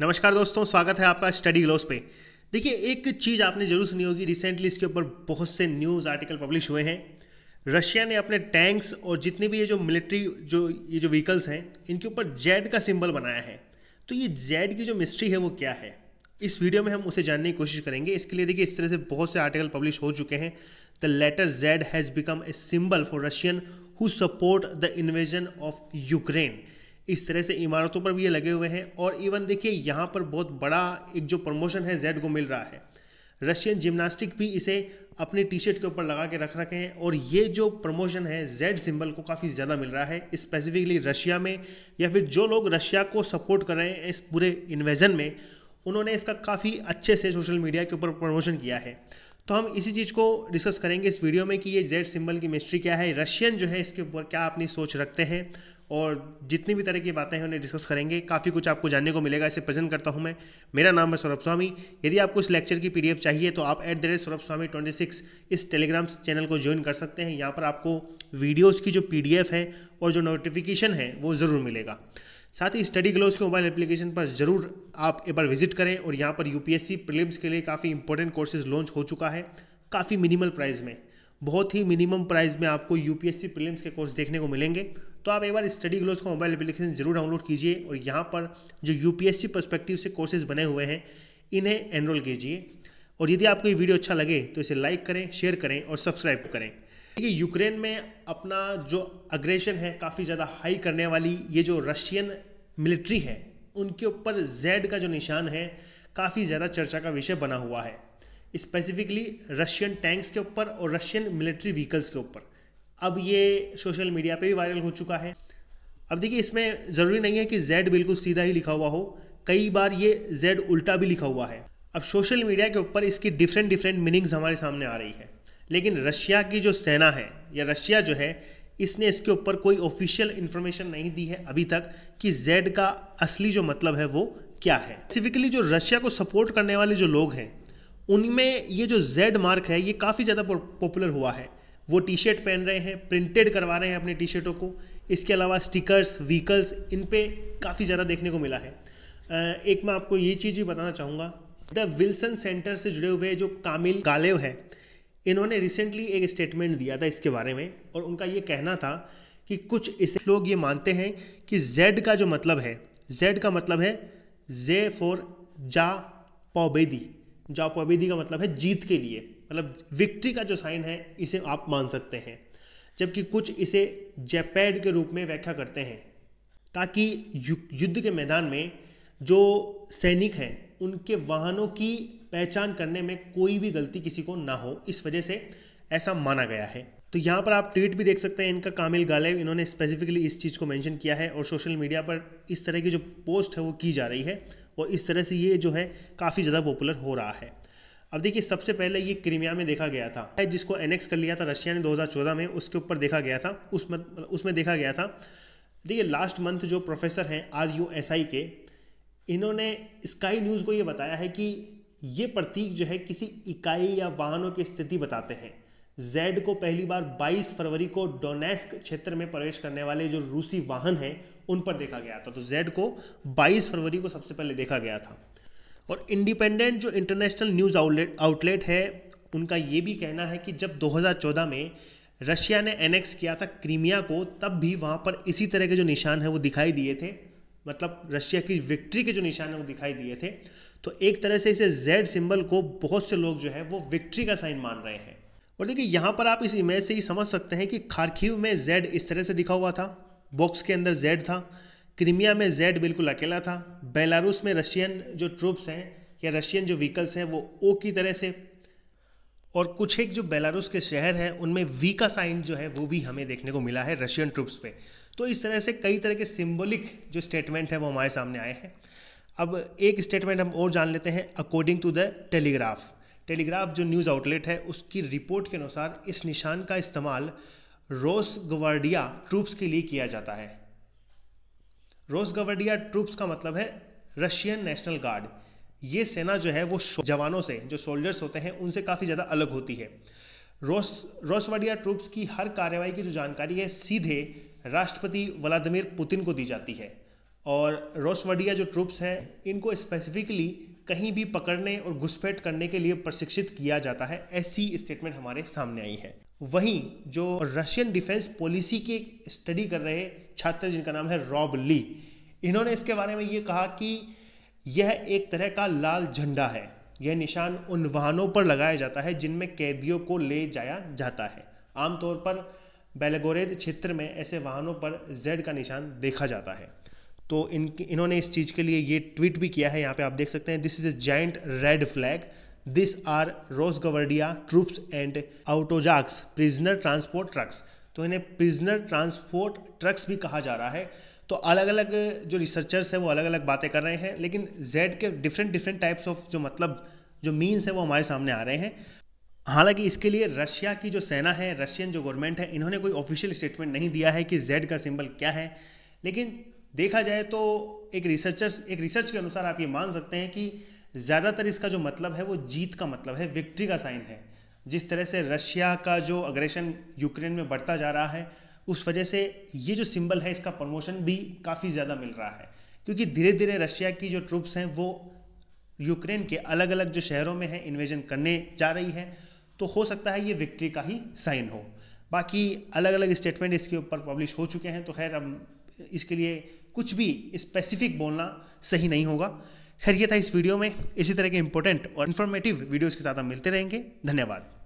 नमस्कार दोस्तों स्वागत है आपका स्टडी ग्लोस पे देखिए एक चीज़ आपने जरूर सुनी होगी रिसेंटली इसके ऊपर बहुत से न्यूज़ आर्टिकल पब्लिश हुए हैं रशिया ने अपने टैंक्स और जितने भी ये जो मिलिट्री जो ये जो व्हीकल्स हैं इनके ऊपर जेड का सिंबल बनाया है तो ये जेड की जो मिस्ट्री है वो क्या है इस वीडियो में हम उसे जानने की कोशिश करेंगे इसके लिए देखिए इस तरह से बहुत से आर्टिकल पब्लिश हो चुके हैं the letter Z has become a symbol for Russian who support the invasion of Ukraine इस तरह से इमारतों पर भी ये लगे हुए हैं और इवन देखिए यहाँ पर बहुत बड़ा एक जो प्रमोशन है जेड को मिल रहा है रशियन जिम्नास्टिक भी इसे अपने टी शर्ट के ऊपर लगा के रख रखे हैं और ये जो प्रमोशन है जेड सिंबल को काफ़ी ज़्यादा मिल रहा है स्पेसिफिकली रशिया में या फिर जो लोग रशिया को सपोर्ट कर रहे हैं इस पूरे इन्वेजन में उन्होंने इसका काफ़ी अच्छे से सोशल मीडिया के ऊपर प्रमोशन किया है तो हम इसी चीज़ को डिस्कस करेंगे इस वीडियो में कि ये जेड सिंबल की मिस्ट्री क्या है रशियन जो है इसके ऊपर क्या अपनी सोच रखते हैं और जितनी भी तरह की बातें हैं उन्हें डिस्कस करेंगे काफ़ी कुछ आपको जानने को मिलेगा इसे प्रेजेंट करता हूं मैं मेरा नाम है सौरभ स्वामी यदि आपको इस लेक्चर की पीडीएफ चाहिए तो आप at the rate Saurabh Swami twenty six इस टेलीग्राम चैनल को ज्वाइन कर सकते हैं यहाँ पर आपको वीडियोज़ की जो पी है और जो नोटिफिकेशन है वो ज़रूर मिलेगा साथ ही स्टडी ग्लोस के मोबाइल एप्लीकेशन पर जरूर आप एक बार विजिट करें और यहाँ पर यूपीएससी प्रीलिम्स के लिए काफ़ी इंपॉर्टेंट कोर्सेज लॉन्च हो चुका है काफ़ी मिनिमल प्राइस में बहुत ही मिनिमम प्राइस में आपको यूपीएससी प्रीलिम्स के कोर्स देखने को मिलेंगे तो आप एक बार स्टडी ग्लोस का मोबाइल एप्लीकेशन जरूर डाउनलोड कीजिए और यहाँ पर जो यूपीएससी परस्पेक्टिव से कोर्सेज बने हुए हैं इन्हें एनरोल कीजिए और यदि आपको ये वीडियो अच्छा लगे तो इसे लाइक करें शेयर करें और सब्सक्राइब करें देखिए यूक्रेन में अपना जो अग्रेशन है काफ़ी ज़्यादा हाई करने वाली ये जो रशियन मिलिट्री है उनके ऊपर जेड का जो निशान है काफ़ी ज़्यादा चर्चा का विषय बना हुआ है स्पेसिफिकली रशियन टैंक्स के ऊपर और रशियन मिलिट्री व्हीकल्स के ऊपर अब ये सोशल मीडिया पे भी वायरल हो चुका है अब देखिए इसमें ज़रूरी नहीं है कि जेड बिल्कुल सीधा ही लिखा हुआ हो कई बार ये जेड उल्टा भी लिखा हुआ है अब सोशल मीडिया के ऊपर इसकी डिफरेंट डिफरेंट मीनिंग्स हमारे सामने आ रही है लेकिन रशिया की जो सेना है या रशिया जो है इसने इसके ऊपर कोई ऑफिशियल इन्फॉर्मेशन नहीं दी है अभी तक कि जेड का असली जो मतलब है वो क्या है स्पेसिफिकली जो रशिया को सपोर्ट करने वाले जो लोग हैं उनमें ये जो जेड मार्क है ये काफ़ी ज़्यादा पॉपुलर हुआ है वो टी शर्ट पहन रहे हैं प्रिंटेड करवा रहे हैं अपनी टी शर्टों को इसके अलावा स्टिकर्स व्हीकल्स इन पर काफ़ी ज़्यादा देखने को मिला है एक मैं आपको ये चीज़ भी बताना चाहूँगा द विल्सन सेंटर से जुड़े हुए जो कामिल गालेव है इन्होंने रिसेंटली एक स्टेटमेंट दिया था इसके बारे में और उनका ये कहना था कि कुछ इस लोग ये मानते हैं कि जेड का जो मतलब है जेड का मतलब है जे फॉर जा पौबेदी जा पौबेदी का मतलब है जीत के लिए मतलब विक्ट्री का जो साइन है इसे आप मान सकते हैं जबकि कुछ इसे जेपैड के रूप में व्याख्या करते हैं ताकि युद्ध के मैदान में जो सैनिक हैं उनके वाहनों की पहचान करने में कोई भी गलती किसी को ना हो इस वजह से ऐसा माना गया है तो यहाँ पर आप ट्वीट भी देख सकते हैं इनका कामिल गालेव इन्होंने स्पेसिफिकली इस चीज़ को मेंशन किया है और सोशल मीडिया पर इस तरह की जो पोस्ट है वो की जा रही है और इस तरह से ये जो है काफ़ी ज़्यादा पॉपुलर हो रहा है अब देखिए सबसे पहले ये क्रीमिया में देखा गया था जिसको एनेक्स कर लिया था रशिया ने 2014 में उसके ऊपर देखा गया था उसमें उसमें देखा गया था देखिए लास्ट मंथ जो प्रोफेसर हैं आर यू एस आई के इन्होंने स्काई न्यूज़ को ये बताया है कि ये प्रतीक जो है किसी इकाई या वाहनों की स्थिति बताते हैं जेड को पहली बार 22 फरवरी को डोनेस्क क्षेत्र में प्रवेश करने वाले जो रूसी वाहन हैं उन पर देखा गया था तो जेड को 22 फरवरी को सबसे पहले देखा गया था और इंडिपेंडेंट जो इंटरनेशनल न्यूज़ आउटलेट आउटलेट है उनका ये भी कहना है कि जब 2014 में रशिया ने एनेक्स किया था क्रीमिया को तब भी वहाँ पर इसी तरह के जो निशान है वो दिखाई दिए थे मतलब रशिया की विक्ट्री के जो निशान है वो दिखाई दिए थे तो एक तरह से इसे जेड सिंबल को बहुत से लोग जो है वो विक्ट्री का साइन मान रहे हैं और देखिए यहाँ पर आप इस इमेज से ही समझ सकते हैं कि खारखीव में जेड इस तरह से दिखा हुआ था बॉक्स के अंदर जेड था क्रीमिया में जेड बिल्कुल अकेला था बेलारूस में रशियन जो ट्रूप्स हैं या रशियन जो व्हीकल्स हैं वो ओ की तरह से और कुछ एक जो बेलारूस के शहर हैं उनमें वी का साइन जो है वो भी हमें देखने को मिला है रशियन ट्रूप्स पे तो इस तरह से कई तरह के सिम्बोलिक जो स्टेटमेंट है वो हमारे सामने आए हैं अब एक स्टेटमेंट हम और जान लेते हैं according to the Telegraph Telegraph जो न्यूज़ आउटलेट है उसकी रिपोर्ट के अनुसार इस निशान का इस्तेमाल रोस गवर्डिया ट्रूप्स के लिए किया जाता है रोस गवर्डिया ट्रूप्स का मतलब है रशियन नेशनल गार्ड ये सेना जो है वो जवानों से जो सोल्जर्स होते हैं उनसे काफ़ी ज़्यादा अलग होती है रोस रोसवाडिया ट्रूप्स की हर कार्रवाई की जो जानकारी है सीधे राष्ट्रपति व्लादिमिर पुतिन को दी जाती है और रोसवाडिया जो ट्रूप्स हैं इनको स्पेसिफिकली कहीं भी पकड़ने और घुसपैठ करने के लिए प्रशिक्षित किया जाता है ऐसी स्टेटमेंट हमारे सामने आई है वहीं जो रशियन डिफेंस पॉलिसी की स्टडी कर रहे छात्र जिनका नाम है रॉब ली इन्होंने इसके बारे में ये कहा कि यह एक तरह का लाल झंडा है यह निशान उन वाहनों पर लगाया जाता है जिनमें कैदियों को ले जाया जाता है आमतौर पर बेलगोरेद क्षेत्र में ऐसे वाहनों पर जेड का निशान देखा जाता है तो इन इन्होंने इस चीज़ के लिए ये ट्वीट भी किया है यहाँ पे आप देख सकते हैं this is a giant red flag this are Rosgvardia troops and autozaks prisoner transport trucks तो इन्हें प्रिजनर ट्रांसपोर्ट ट्रक्स भी कहा जा रहा है तो अलग अलग जो रिसर्चर्स हैं वो अलग अलग बातें कर रहे हैं लेकिन जेड के डिफरेंट डिफरेंट टाइप्स ऑफ जो मतलब जो मीन्स है वो हमारे सामने आ रहे हैं हालांकि इसके लिए रशिया की जो सेना है रशियन जो गवर्नमेंट है इन्होंने कोई ऑफिशियल स्टेटमेंट नहीं दिया है कि जेड का सिंबल क्या है लेकिन देखा जाए तो एक रिसर्चर्स एक रिसर्च के अनुसार आप ये मान सकते हैं कि ज़्यादातर इसका जो मतलब है वो जीत का मतलब है विक्ट्री का साइन है जिस तरह से रशिया का जो अग्रेशन यूक्रेन में बढ़ता जा रहा है उस वजह से ये जो सिंबल है इसका प्रमोशन भी काफ़ी ज़्यादा मिल रहा है क्योंकि धीरे धीरे रशिया की जो ट्रूप्स हैं वो यूक्रेन के अलग अलग जो शहरों में हैं इन्वेजन करने जा रही है तो हो सकता है ये विक्ट्री का ही साइन हो बाकी अलग अलग स्टेटमेंट इसके ऊपर पब्लिश हो चुके हैं तो खैर अब इसके लिए कुछ भी स्पेसिफिक बोलना सही नहीं होगा खैर ये था इस वीडियो में इसी तरह के इंपॉर्टेंट और इन्फॉर्मेटिव वीडियोज़ के साथ हम मिलते रहेंगे धन्यवाद